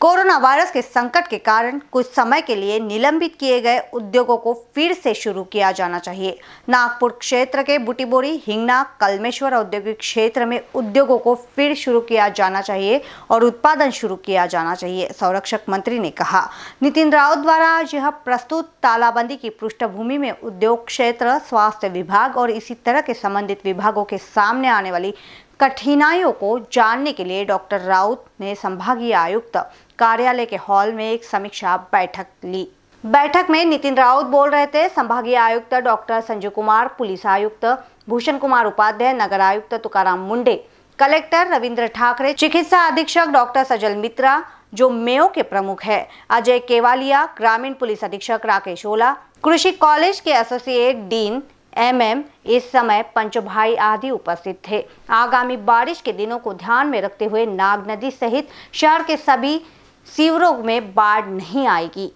corona virus के संकट के कारण कुछ समय के लिए निलंबित किए गए उद्योगों को फिर से शुरू किया जाना चाहिए नागपुर क्षेत्र के बुटीबोरी हिंगना कलमेश्वर औद्योगिक क्षेत्र में उद्योगों को फिर शुरू किया जाना चाहिए और उत्पादन शुरू किया जाना चाहिए संरक्षक मंत्री ने कहा नितिन राउत द्वारा आज यह प्रस्तुत तालाबंदी की पृष्ठभूमि में उद्योग क्षेत्र स्वास्थ्य विभाग और इसी तरह के संबंधित विभागों के सामने आने वाली कठिनाइयों को जानने के लिए डॉक्टर राउत ने संभागीय आयुक्त कार्यालय के हॉल में एक समीक्षा बैठक ली बैठक में नितिन राउत बोल रहे थे संभागीय आयुक्त डॉक्टर संजय कुमार पुलिस आयुक्त भूषण कुमार उपाध्याय नगर आयुक्त तुकाराम मुंडे कलेक्टर रविंद्र ठाकरे चिकित्सा अधीक्षक डॉक्टर सजल मित्रा जो मेयो के प्रमुख है अजय केवालिया ग्रामीण पुलिस अधीक्षक राकेश ओला कृषि कॉलेज के एसोसिएट डीन एमएम इस समय पंच भाई आदि उपस्थित थे आगामी बारिश के दिनों को ध्यान में रखते हुए नाग नदी सहित शहर के सभी सीवरों में बाढ़ नहीं आएगी